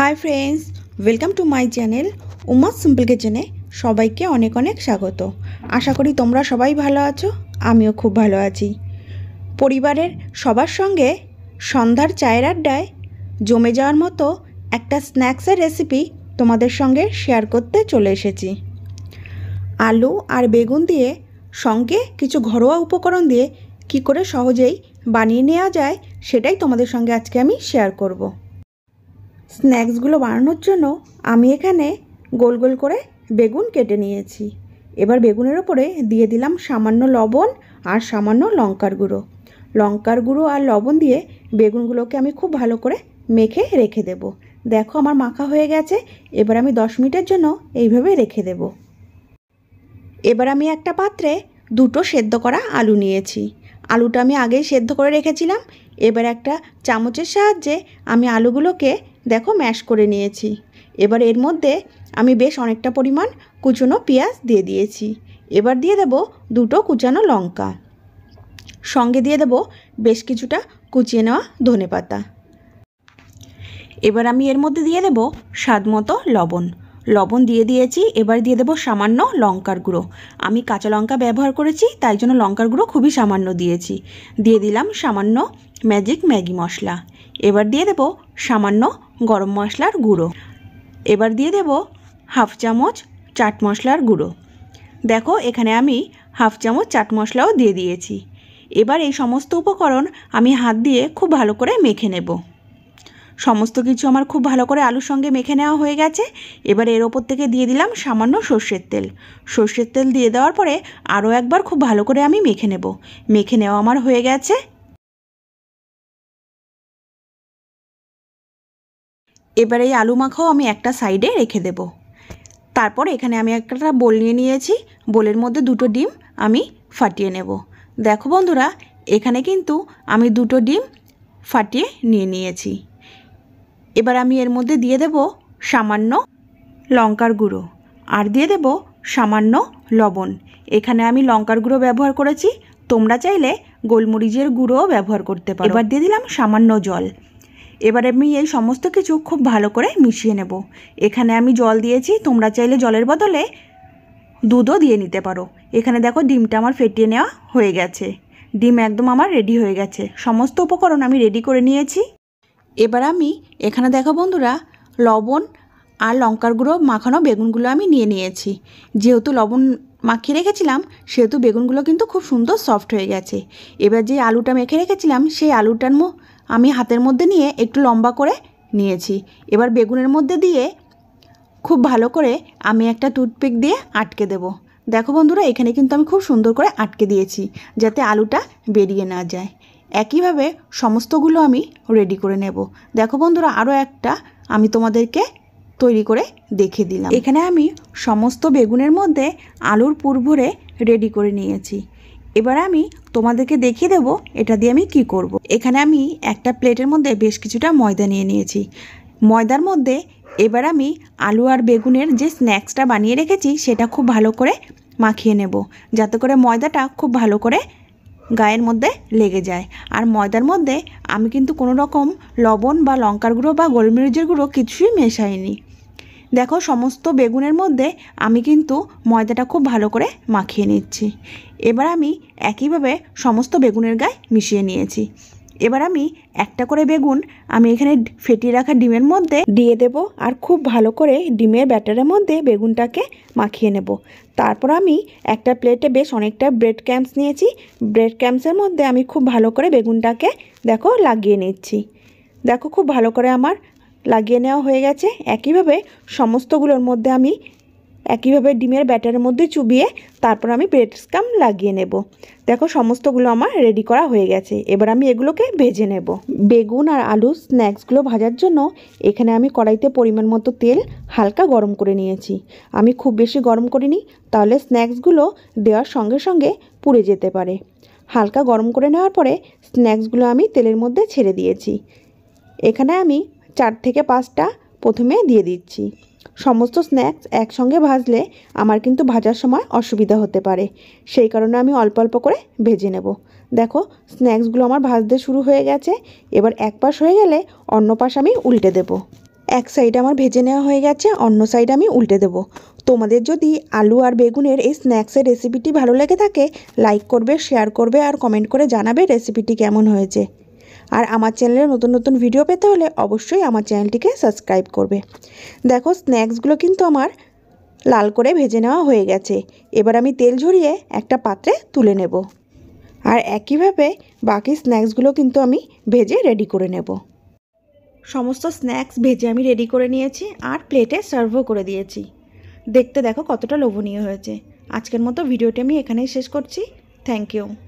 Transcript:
High friends welcome to my channel Uma simple কিচেনে সবাইকে অনেক অনেক স্বাগত আশা করি তোমরা সবাই ভালো আছো আমিও খুব ভালো আছি পরিবারের সবার সঙ্গে সন্ধ্যার চায়ের আড্ডায় জমে যাওয়ার মতো একটা স্ন্যাক্সের রেসিপি তোমাদের সঙ্গে শেয়ার করতে চলে এসেছি আলু আর বেগুন দিয়ে সঙ্গে কিছু ঘরোয়া উপকরণ দিয়ে কি করে সহজেই বানিয়ে নেওয়া যায় সেটাই তোমাদের সঙ্গে আজকে আমি শেয়ার করবো স্ন্যাক্সগুলো বানানোর জন্য আমি এখানে গোল গোল করে বেগুন কেটে নিয়েছি এবার বেগুনের ওপরে দিয়ে দিলাম সামান্য লবণ আর সামান্য লঙ্কার গুঁড়ো লঙ্কার গুঁড়ো আর লবণ দিয়ে বেগুনগুলোকে আমি খুব ভালো করে মেখে রেখে দেব দেখো আমার মাখা হয়ে গেছে এবার আমি দশ মিনিটের জন্য এইভাবে রেখে দেব এবার আমি একটা পাত্রে দুটো সেদ্ধ করা আলু নিয়েছি আলুটা আমি আগেই সেদ্ধ করে রেখেছিলাম এবার একটা চামচের সাহায্যে আমি আলুগুলোকে দেখো ম্যাশ করে নিয়েছি এবার এর মধ্যে আমি বেশ অনেকটা পরিমাণ কুচনো পেঁয়াজ দিয়ে দিয়েছি এবার দিয়ে দেব দুটো কুচানো লঙ্কা সঙ্গে দিয়ে দেব বেশ কিছুটা কুচিয়ে নেওয়া ধনে পাতা এবার আমি এর মধ্যে দিয়ে দেব স্বাদ মতো লবণ লবণ দিয়ে দিয়েছি এবার দিয়ে দেব সামান্য লঙ্কার গুঁড়ো আমি কাঁচা লঙ্কা ব্যবহার করেছি তাই জন্য লঙ্কার গুঁড়ো খুবই সামান্য দিয়েছি দিয়ে দিলাম সামান্য ম্যাজিক ম্যাগি মশলা এবার দিয়ে দেব সামান্য গরম মশলার গুঁড়ো এবার দিয়ে দেব হাফ চামচ চাট মশলার গুঁড়ো দেখো এখানে আমি হাফ চামচ চাট মশলাও দিয়ে দিয়েছি এবার এই সমস্ত উপকরণ আমি হাত দিয়ে খুব ভালো করে মেখে নেব সমস্ত কিছু আমার খুব ভালো করে আলুর সঙ্গে মেখে নেওয়া হয়ে গেছে এবার এর ওপর থেকে দিয়ে দিলাম সামান্য সর্ষের তেল সর্ষের তেল দিয়ে দেওয়ার পরে আরও একবার খুব ভালো করে আমি মেখে নেব মেখে নেওয়া আমার হয়ে গেছে এবার এই আলু মাখাও আমি একটা সাইডে রেখে দেব তারপর এখানে আমি একটা বোল নিয়ে নিয়েছি বোলের মধ্যে দুটো ডিম আমি ফাটিয়ে নেব দেখো বন্ধুরা এখানে কিন্তু আমি দুটো ডিম ফাটিয়ে নিয়ে নিয়েছি এবার আমি এর মধ্যে দিয়ে দেব সামান্য লঙ্কার গুঁড়ো আর দিয়ে দেব সামান্য লবণ এখানে আমি লঙ্কার গুঁড়ো ব্যবহার করেছি তোমরা চাইলে গোলমরিচের গুঁড়োও ব্যবহার করতে পারো এবার দিয়ে দিলাম সামান্য জল এবার আমি এই সমস্ত কিছু খুব ভালো করে মিশিয়ে নেব এখানে আমি জল দিয়েছি তোমরা চাইলে জলের বদলে দুধও দিয়ে নিতে পারো এখানে দেখো ডিমটা আমার ফেটিয়ে নেওয়া হয়ে গেছে ডিম একদম আমার রেডি হয়ে গেছে সমস্ত উপকরণ আমি রেডি করে নিয়েছি এবার আমি এখানে দেখো বন্ধুরা লবণ আর লঙ্কার গুঁড়ো মাখানো বেগুনগুলো আমি নিয়ে নিয়েছি যেহেতু লবণ মাখিয়ে রেখেছিলাম সেহেতু বেগুনগুলো কিন্তু খুব সুন্দর সফট হয়ে গেছে এবার যে আলুটা মেখে রেখেছিলাম সেই আলুটার মো আমি হাতের মধ্যে নিয়ে একটু লম্বা করে নিয়েছি এবার বেগুনের মধ্যে দিয়ে খুব ভালো করে আমি একটা টুথপিক দিয়ে আটকে দেব দেখো বন্ধুরা এখানে কিন্তু আমি খুব সুন্দর করে আটকে দিয়েছি যাতে আলুটা বেরিয়ে না যায় একইভাবে সমস্তগুলো আমি রেডি করে নেব দেখো বন্ধুরা আরও একটা আমি তোমাদেরকে তৈরি করে দেখে দিলাম এখানে আমি সমস্ত বেগুনের মধ্যে আলুর পুর ভরে রেডি করে নিয়েছি এবার আমি তোমাদেরকে দেখিয়ে দেবো এটা দিয়ে আমি কি করব। এখানে আমি একটা প্লেটের মধ্যে বেশ কিছুটা ময়দা নিয়ে নিয়েছি ময়দার মধ্যে এবার আমি আলু আর বেগুনের যে স্ন্যাক্সটা বানিয়ে রেখেছি সেটা খুব ভালো করে মাখিয়ে নেব যাতে করে ময়দাটা খুব ভালো করে গায়ের মধ্যে লেগে যায় আর ময়দার মধ্যে আমি কিন্তু কোনো রকম লবণ বা লঙ্কার গুঁড়ো বা গোলমরিচের গুঁড়ো কিছুই মেশাইনি দেখো সমস্ত বেগুনের মধ্যে আমি কিন্তু ময়দাটা খুব ভালো করে মাখিয়ে নিচ্ছি এবার আমি একইভাবে সমস্ত বেগুনের গায়ে মিশিয়ে নিয়েছি এবার আমি একটা করে বেগুন আমি এখানে ফেটিয়ে রাখা ডিমের মধ্যে দিয়ে দেব আর খুব ভালো করে ডিমের ব্যাটারের মধ্যে বেগুনটাকে মাখিয়ে নেব তারপর আমি একটা প্লেটে বেশ অনেকটা ব্রেড ক্যাম্পস নিয়েছি ব্রেড ক্যাম্পসের মধ্যে আমি খুব ভালো করে বেগুনটাকে দেখো লাগিয়ে নিচ্ছি দেখো খুব ভালো করে আমার লাগিয়ে নেওয়া হয়ে গেছে একইভাবে সমস্তগুলোর মধ্যে আমি একইভাবে ডিমের ব্যাটারের মধ্যে চুবিয়ে তারপর আমি ব্রেড স্কাম লাগিয়ে নেব দেখো সমস্তগুলো আমার রেডি করা হয়ে গেছে এবার আমি এগুলোকে ভেজে নেব বেগুন আর আলু স্ন্যাক্সগুলো ভাজার জন্য এখানে আমি কড়াইতে পরিমাণ মতো তেল হালকা গরম করে নিয়েছি আমি খুব বেশি গরম করিনি তাহলে স্ন্যাক্সগুলো দেওয়ার সঙ্গে সঙ্গে পুড়ে যেতে পারে হালকা গরম করে নেওয়ার পরে স্ন্যাক্সগুলো আমি তেলের মধ্যে ছেড়ে দিয়েছি এখানে আমি চার থেকে পাঁচটা প্রথমে দিয়ে দিচ্ছি সমস্ত স্ন্যাক্স একসঙ্গে ভাজলে আমার কিন্তু ভাজার সময় অসুবিধা হতে পারে সেই কারণে আমি অল্প অল্প করে ভেজে নেব দেখো স্ন্যাক্সগুলো আমার ভাজতে শুরু হয়ে গেছে এবার এক পাশ হয়ে গেলে অন্য পাশ আমি উল্টে দেব এক সাইড আমার ভেজে নেওয়া হয়ে গেছে অন্য সাইড আমি উল্টে দেব তোমাদের যদি আলু আর বেগুনের এই স্ন্যাক্সের রেসিপিটি ভালো লেগে থাকে লাইক করবে শেয়ার করবে আর কমেন্ট করে জানাবে রেসিপিটি কেমন হয়েছে আর আমার চ্যানেলে নতুন নতুন ভিডিও পেতে হলে অবশ্যই আমার চ্যানেলটিকে সাবস্ক্রাইব করবে দেখো স্ন্যাক্সগুলো কিন্তু আমার লাল করে ভেজে নেওয়া হয়ে গেছে এবার আমি তেল ঝরিয়ে একটা পাত্রে তুলে নেব আর একইভাবে বাকি স্ন্যাক্সগুলো কিন্তু আমি ভেজে রেডি করে নেব সমস্ত স্ন্যাক্স ভেজে আমি রেডি করে নিয়েছি আর প্লেটে সার্ভও করে দিয়েছি দেখতে দেখো কতটা লোভনীয় হয়েছে আজকের মতো ভিডিওটি আমি এখানেই শেষ করছি থ্যাংক ইউ